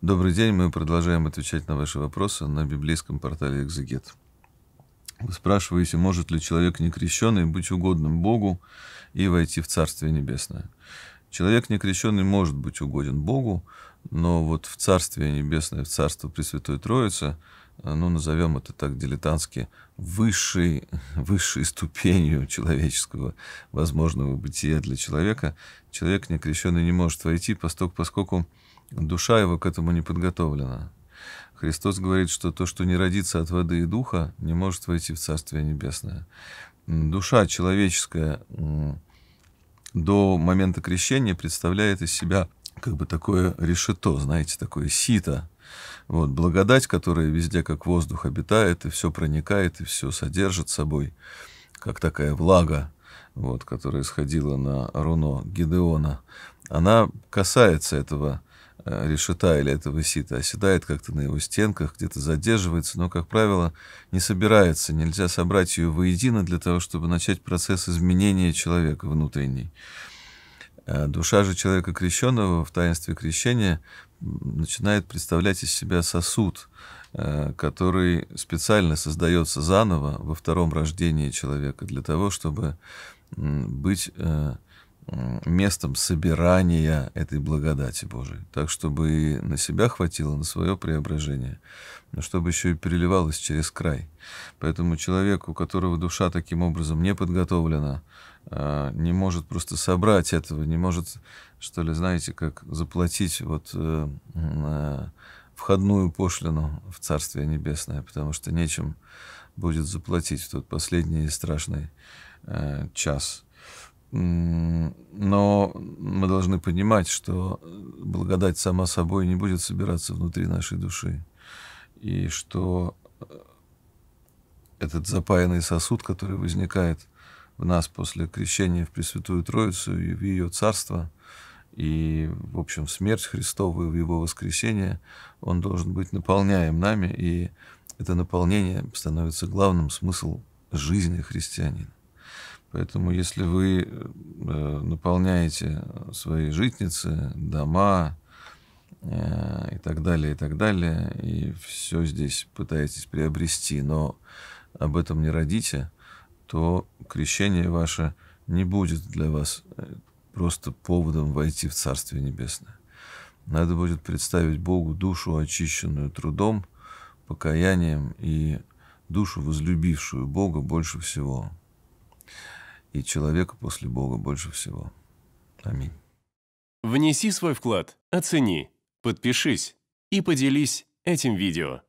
Добрый день, мы продолжаем отвечать на ваши вопросы на библейском портале «Экзегет». Вы спрашиваете, может ли человек некрещенный быть угодным Богу и войти в Царствие Небесное. Человек некрещенный может быть угоден Богу, но вот в Царствие Небесное, в Царство Пресвятой Троицы Э, ну, назовем это так дилетантски, высшей, высшей ступенью человеческого возможного бытия для человека. Человек некрещенный не может войти, поскольку, поскольку душа его к этому не подготовлена. Христос говорит, что то, что не родится от воды и духа, не может войти в Царствие Небесное. Душа человеческая до момента крещения представляет из себя как бы такое решето, знаете, такое сито, вот, благодать, которая везде как воздух обитает, и все проникает, и все содержит собой, как такая влага, вот, которая исходила на руно Гидеона, она касается этого э, решета или этого сита, оседает как-то на его стенках, где-то задерживается, но, как правило, не собирается, нельзя собрать ее воедино для того, чтобы начать процесс изменения человека внутренний. Э, душа же человека крещенного в таинстве крещения начинает представлять из себя сосуд, э, который специально создается заново во втором рождении человека для того, чтобы быть э, местом собирания этой благодати Божией, так чтобы и на себя хватило, на свое преображение, но чтобы еще и переливалось через край. Поэтому человек, у которого душа таким образом не подготовлена, а, не может просто собрать этого, не может, что ли, знаете, как заплатить вот э, э, входную пошлину в Царствие Небесное, потому что нечем будет заплатить в тот последний страшный э, час. Но мы должны понимать, что благодать сама собой не будет собираться внутри нашей души. И что э, этот запаянный сосуд, который возникает в нас после крещения в Пресвятую Троицу и в ее Царство, и, в общем, в смерть Христову и в его воскресение, он должен быть наполняем нами, и это наполнение становится главным смыслом жизни христианина. Поэтому если вы э, наполняете свои житницы, дома э, и так далее, и так далее, и все здесь пытаетесь приобрести, но об этом не родите, то крещение ваше не будет для вас э, просто поводом войти в Царствие Небесное. Надо будет представить Богу душу, очищенную трудом, покаянием и душу, возлюбившую Бога больше всего и человека после Бога больше всего. Аминь. Внеси свой вклад, оцени, подпишись и поделись этим видео.